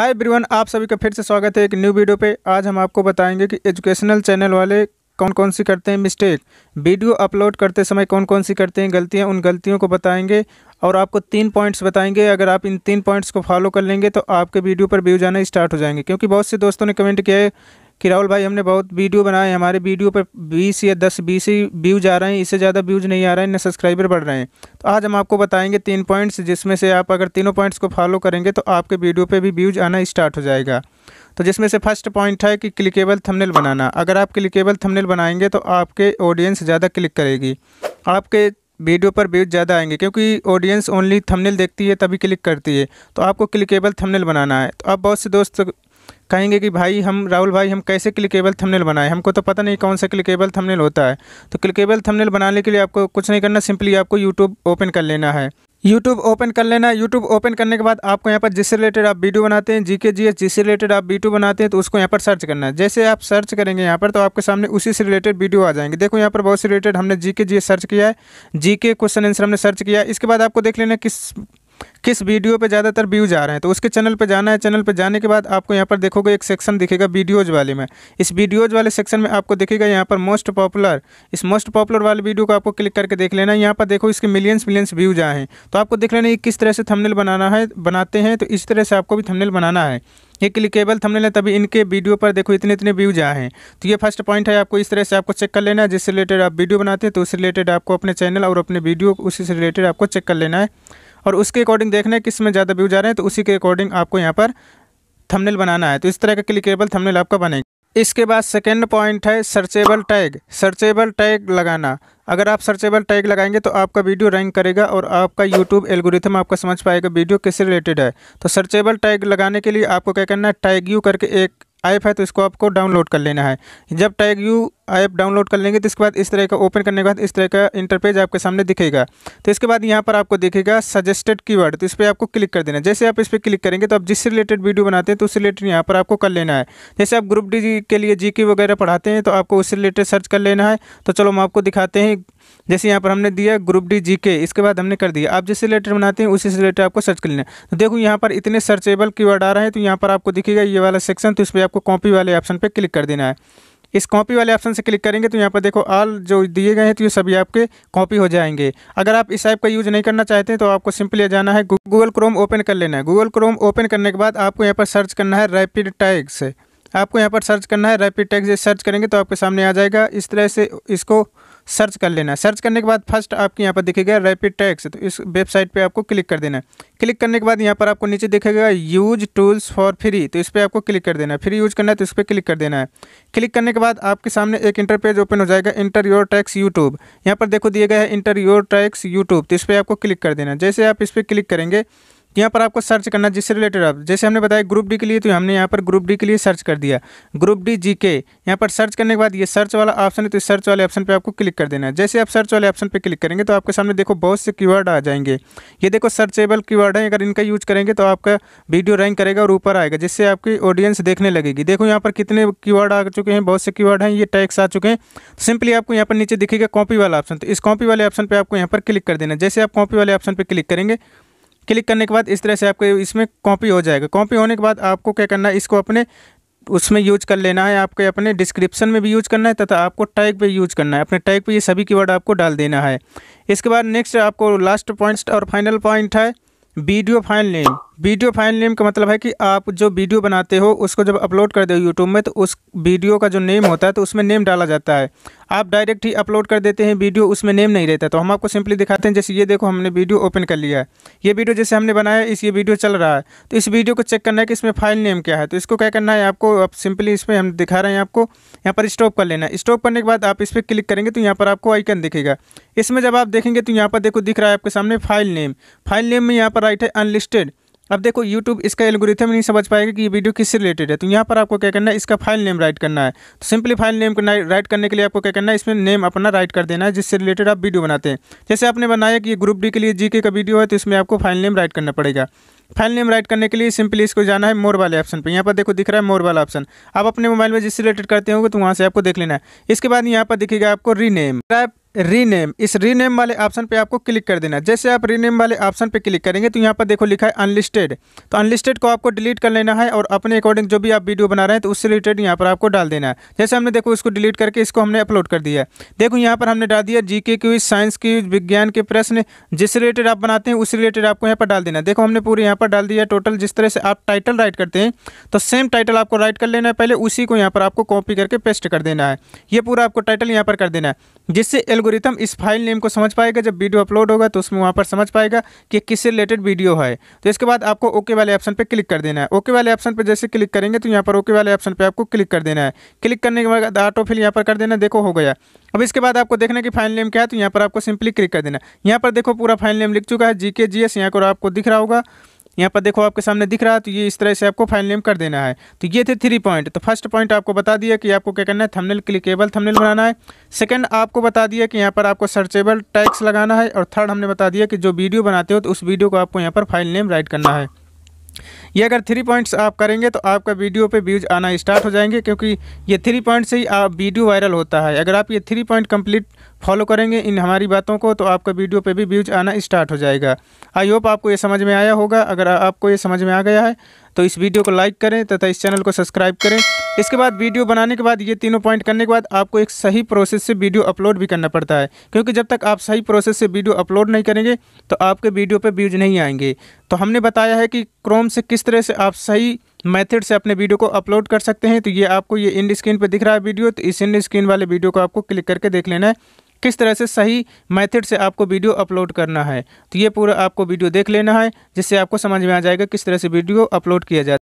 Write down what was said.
हाय ब्रिवन आप सभी का फिर से स्वागत है एक न्यू वीडियो पे आज हम आपको बताएंगे कि एजुकेशनल चैनल वाले कौन कौन सी करते हैं मिस्टेक वीडियो अपलोड करते समय कौन कौन सी करते हैं गलतियां उन गलतियों को बताएंगे और आपको तीन पॉइंट्स बताएंगे अगर आप इन तीन पॉइंट्स को फॉलो कर लेंगे तो आपके वीडियो पर व्यू जाना स्टार्ट हो जाएंगे क्योंकि बहुत से दोस्तों ने कमेंट किया है कि राहुल भाई हमने बहुत वीडियो बनाए हमारे वीडियो पर बीस या दस बीस ही व्यूज आ रहे हैं इससे ज़्यादा व्यूज नहीं आ रहे हैं न सब्सक्राइबर बढ़ रहे हैं तो आज हम आपको बताएंगे तीन पॉइंट्स जिसमें से आप अगर तीनों पॉइंट्स को फॉलो करेंगे तो आपके वीडियो पर भी व्यूज आना स्टार्ट हो जाएगा तो जिसमें से फर्स्ट पॉइंट है कि क्लिकेबल थमनेल बनाना अगर आप क्लिकेबल थमनेल बनाएंगे तो आपके ऑडियंस ज़्यादा क्लिक करेगी आपके वीडियो पर व्यूज ज़्यादा आएंगे क्योंकि ऑडियंस ओनली थंबनेल देखती है तभी क्लिक करती है तो आपको क्लिकेबल थंबनेल बनाना है तो आप बहुत से दोस्त कहेंगे कि भाई हम राहुल भाई हम कैसे क्लिकेबल थंबनेल बनाएं हमको तो पता नहीं कौन सा क्लिकेबल थंबनेल होता है तो क्लिकेबल थंबनेल बनाने के लिए आपको कुछ नहीं करना सिंपली आपको यूट्यूब ओपन कर लेना है यूट्यूब ओपन कर लेना यूट्यूब ओपन करने के बाद आपको यहाँ पर जिससे रिलेटेड आप वीडियो बनाते हैं जीके जीएस जिससे रिलेटेड आप वीडियो बनाते हैं तो उसको यहाँ पर सर्च करना है जैसे आप सर्च करेंगे यहाँ पर तो आपके सामने उसी से रिलेटेड वीडियो आ जाएंगे देखो यहाँ पर बहुत से रिलेटेड हमने जीके जीएस सर्च किया है जीके क्वेश्चन आंसर हमने सर्च किया इसके बाद आपको देख लेना किस किस वीडियो पे ज़्यादातर व्यूज़ आ रहे हैं तो उसके चैनल पे जाना है चैनल पे जाने के बाद आपको यहाँ पर देखोगे एक सेक्शन दिखेगा वीडियोज़ वाले में इस वीडियोज़ वाले सेक्शन में आपको दिखेगा यहाँ पर मोस्ट पॉपुलर इस मोस्ट पॉपुलर वाले वीडियो को आपको क्लिक करके देख लेना है यहाँ पर देखो इसके मिलियंस मिलियंस व्यूज़ आए हैं तो आपको देख लेना है किस तरह से थमनेल बनाना है बनाते हैं तो इस तरह से आपको भी थमनेल बनाना है ये क्लिकेबल थमनेल है तभी इनके वीडियो पर देखो इतने इतने व्यूज आए हैं तो ये फर्स्ट पॉइंट है आपको इस तरह से आपको चेक कर लेना है जिससे रिलेटेड आप वीडियो बनाते हैं तो उससे रिलेटेड आपको अपने चैनल और अपने वीडियो उसी से रिलेटेड आपको चेक कर लेना है और उसके अकॉर्डिंग देखना है किस में ज़्यादा व्यूज आ रहे हैं तो उसी के अकॉर्डिंग आपको यहाँ पर थंबनेल बनाना है तो इस तरह का क्लिकेबल थंबनेल आपका बनेगा इसके बाद सेकेंड पॉइंट है सर्चेबल टैग सर्चेबल टैग लगाना अगर आप सर्चेबल टैग लगाएंगे तो आपका वीडियो रैंक करेगा और आपका यूट्यूब एल्गोरिथम आपका समझ पाएगा वीडियो किससे रिलेटेड है तो सर्चेबल टैग लगाने के लिए आपको क्या करना है टैग यू करके एक ऐप है तो इसको आपको डाउनलोड कर लेना है जब टैग यू ऐप डाउनलोड कर लेंगे तो इसके बाद इस तरह का ओपन करने के बाद इस तरह का इंटरपेज आपके सामने दिखेगा तो इसके बाद यहाँ पर आपको दिखेगा सजेस्टेड कीवर्ड तो इस पर आपको क्लिक कर देना जैसे आप इस पर क्लिक करेंगे तो आप जिससे रिलेटेड वीडियो बनाते हैं तो उससे रिलेटेड यहाँ पर आपको कर लेना है जैसे आप ग्रुप डी के लिए जी वगैरह पढ़ाते हैं तो आपको उससे रिलेटेड सर्च कर लेना है तो चलो हम आपको दिखाते हैं जैसे यहाँ पर हमने दिया ग्रुप डी जी के इसके बाद हमने कर दिया आप जिससे रिलेटेड बनाते हैं उसी से रिलेटेड आपको सर्च कर लेना है तो देखो यहाँ पर इतने सर्चेबल कीवर्ड आ रहे हैं तो यहाँ पर आपको दिखेगा ये वाला सेक्शन तो इस पर आपको कॉपी वाले ऑप्शन पर क्लिक कर देना है इस कॉपी वाले ऑप्शन से क्लिक करेंगे तो यहाँ पर देखो ऑल जो दिए गए हैं तो ये सभी आपके कॉपी हो जाएंगे अगर आप इस ऐप का यूज़ नहीं करना चाहते हैं तो आपको सिंपली जाना है गूगल क्रोम ओपन कर लेना है गूगल क्रोम ओपन करने के बाद आपको यहाँ पर सर्च करना है रैपिड टैग्स आपको यहाँ पर सर्च करना है रैपिड टैग्स सर्च करेंगे तो आपके सामने आ जाएगा इस तरह से इसको सर्च कर लेना है सर्च करने के बाद फर्स्ट आपके यहाँ पर दिखेगा रैपिड टैक्स तो इस वेबसाइट पे आपको क्लिक कर देना है क्लिक करने के बाद यहाँ पर आपको नीचे दिखेगा यूज टूल्स फॉर फ्री तो इस पर आपको क्लिक कर देना है फ्री यूज करना है तो इस पर क्लिक कर देना है क्लिक करने के बाद आपके सामने एक इंटरपेज ओपन हो जाएगा इंटर योर टैक्स यूट्यूब यहाँ पर देखो दिया गया है इंटर योर टैक्स यूट्यूब तो इस पर आपको क्लिक कर देना है जैसे आप इस पर क्लिक करेंगे यहाँ पर आपको सर्च करना जिससे रिलेटेड आप जैसे हमने बताया ग्रुप डी के लिए तो हमने यहाँ पर ग्रुप डी के लिए सर्च कर दिया ग्रुप डी जी के यहाँ पर सर्च करने के बाद ये सर्च वाला ऑप्शन है तो इस सर्च वाले ऑप्शन पर आपको क्लिक कर देना है जैसे आप सर्च वाले ऑप्शन पर क्लिक करेंगे तो आपके सामने देखो बहुत से की आ जाएंगे ये देखो सर्चेबल की है अगर इनका यूज करेंगे तो आपका वीडियो रैंक करेगा और ऊपर आएगा जिससे आपकी ऑडियंस देखने लगेगी देखो यहाँ पर कितने की आ चुके हैं बहुत से कीवर्ड हैं ये टैक्स आ चुके हैं तो सिंपली आपको यहाँ पर नीचे दिखेगा कॉपी वाला ऑप्शन तो इस कॉपी वाले ऑप्शन पर आपको यहाँ पर क्लिक कर देना जैसे आप कॉपी वाले ऑप्शन पर क्लिक करेंगे क्लिक करने के बाद इस तरह से आपके इसमें कॉपी हो जाएगा कॉपी होने के बाद आपको क्या करना है इसको अपने उसमें यूज कर लेना है आपके अपने डिस्क्रिप्शन में भी यूज करना है तथा आपको टैग पे यूज करना है अपने टैग पे ये सभी कीवर्ड आपको डाल देना है इसके बाद नेक्स्ट आपको लास्ट पॉइंट और फाइनल पॉइंट है video file name video file name का मतलब है कि आप जो वीडियो बनाते हो उसको जब अपलोड कर दे यूट्यूब में तो उस वीडियो का जो नेम होता है तो उसमें नेम डाला जाता है आप डायरेक्ट ही अपलोड कर देते हैं वीडियो उसमें नेम नहीं रहता तो हम आपको सिंपली दिखाते हैं जैसे ये देखो हमने वीडियो ओपन कर लिया है ये वीडियो जैसे हमने बनाया इस ये वीडियो चल रहा है तो इस वीडियो को चेक करना है कि इसमें फाइल नेम क्या है तो इसको क्या करना है आपको आप सिंपली इसमें हम दिखा रहे हैं आपको यहाँ पर स्टॉप कर लेना है स्टॉप करने के बाद आप इस पर क्लिक करेंगे तो यहाँ पर आपको आइकन दिखेगा इसमें जब आप देखेंगे तो यहाँ पर देखो दिख रहा है आपके सामने फाइल नेम फाइल नेम में यहाँ पर राइट है अनलिस्टेड अब देखो यूट्यूब इसका एलगोरिथम नहीं समझ पाएगा कि ये वीडियो किससे रिलेटेड है तो यहाँ पर आपको क्या करना है इसका फाइल नेम राइट करना है तो सिंपली फाइल नेम राइट करने के लिए आपको क्या करना है इसमें नेम अपना राइट कर देना है जिससे रिलेटेड आप वीडियो बनाते हैं जैसे आपने बनाया कि ये ग्रुप डी के लिए जीके का वीडियो है तो इसमें आपको फाइल नेम राइट करना पड़ेगा फाइल नेम राइट करने के लिए सिंपली इसको जाना है मोर वाले ऑप्शन पर यहाँ पर देखो दिख रहा है मोर वाला ऑप्शन आप अपने मोबाइल में जिससे रिलेटेड करते होंगे तो वहाँ से आपको देख लेना है इसके बाद यहाँ पर दिखेगा आपको रीनेम रीनेम इस रीनेम वाले ऑप्शन पे आपको क्लिक कर देना जैसे आप रीनेम वाले ऑप्शन पे क्लिक करेंगे तो यहाँ पर देखो लिखा है अनलिस्टेड तो अनलिस्टेड को आपको डिलीट कर लेना है और अपने अकॉर्डिंग जो भी आप वीडियो बना रहे हैं तो उससे रिलेटेड यहाँ पर आपको डाल देना है जैसे हमने देखो इसको डिलीट करके इसको हमने अपलोड कर दिया देखो यहाँ पर हमने डाल दिया जी के साइंस की विज्ञान के प्रश्न जिस रिलेटेड आप बनाते हैं उस रिलेटेड आपको यहाँ पर डाल देना देखो हमने पूरे यहाँ पर डाल दिया टोटल जिस तरह से आप टाइटल राइट करते हैं तो सेम टाइटल आपको राइट कर लेना है पहले उसी को यहाँ पर आपको कॉपी करके पेस्ट कर देना है ये पूरा आपको टाइटल यहाँ पर कर देना है जिससे एल्गोरिथम इस फाइल नेम को समझ पाएगा जब वीडियो अपलोड होगा तो उसमें वहाँ पर समझ पाएगा कि किससे रिलेटेड वीडियो है तो इसके बाद आपको ओके वाले ऑप्शन पर क्लिक कर देना है ओके वाले ऑप्शन पर जैसे क्लिक करेंगे तो यहाँ पर ओके वाले ऑप्शन पर आपको क्लिक कर देना है क्लिक करने के बाद ऑटो फिल यहाँ पर कर देना देखो हो गया अब इसके बाद आपको देखना कि फाइल नेम क्या है तो यहाँ पर आपको सिंपली क्लिक कर देना यहाँ पर देखो पूरा फाइल नेम लिख चुका है जी के जी एस यहाँ पर आपको दिख रहा होगा यहाँ पर देखो आपके सामने दिख रहा है तो ये इस तरह से आपको फाइल नेम कर देना है तो ये थे थ्री पॉइंट तो फर्स्ट पॉइंट आपको बता दिया कि आपको क्या करना है थमनेल क्लिकेबल थमनेल बनाना है सेकंड आपको बता दिया कि यहाँ पर आपको सर्चेबल टैक्स लगाना है और थर्ड हमने बता दिया कि जो वीडियो बनाते हो तो उस वीडियो को आपको यहाँ पर फाइल नेम राइट करना है ये अगर थ्री पॉइंट्स आप करेंगे तो आपका वीडियो पे व्यूज आना स्टार्ट हो जाएंगे क्योंकि ये थ्री पॉइंट से ही आप वीडियो वायरल होता है अगर आप ये थ्री पॉइंट कंप्लीट फॉलो करेंगे इन हमारी बातों को तो आपका वीडियो पे भी व्यूज आना स्टार्ट हो जाएगा आई होप आपको ये समझ में आया होगा अगर आपको ये समझ में आ गया है तो इस वीडियो को लाइक करें तथा इस चैनल को सब्सक्राइब करें इसके बाद वीडियो बनाने के बाद ये तीनों पॉइंट करने के बाद आपको एक सही प्रोसेस से वीडियो अपलोड भी करना पड़ता है क्योंकि जब तक आप सही प्रोसेस से वीडियो अपलोड नहीं करेंगे तो आपके वीडियो पर व्यूज नहीं आएंगे तो हमने बताया है कि क्रोम से किस तरह से आप सही मेथड से अपने वीडियो को अपलोड कर सकते हैं तो ये आपको ये इंड स्क्रीन पर दिख रहा है वीडियो तो इस इंड स्क्रीन वाले वीडियो को आपको क्लिक करके देख लेना है किस तरह से सही मेथड से आपको वीडियो अपलोड करना है तो ये पूरा आपको वीडियो देख लेना है जिससे आपको समझ में आ जाएगा किस तरह से वीडियो अपलोड किया जाए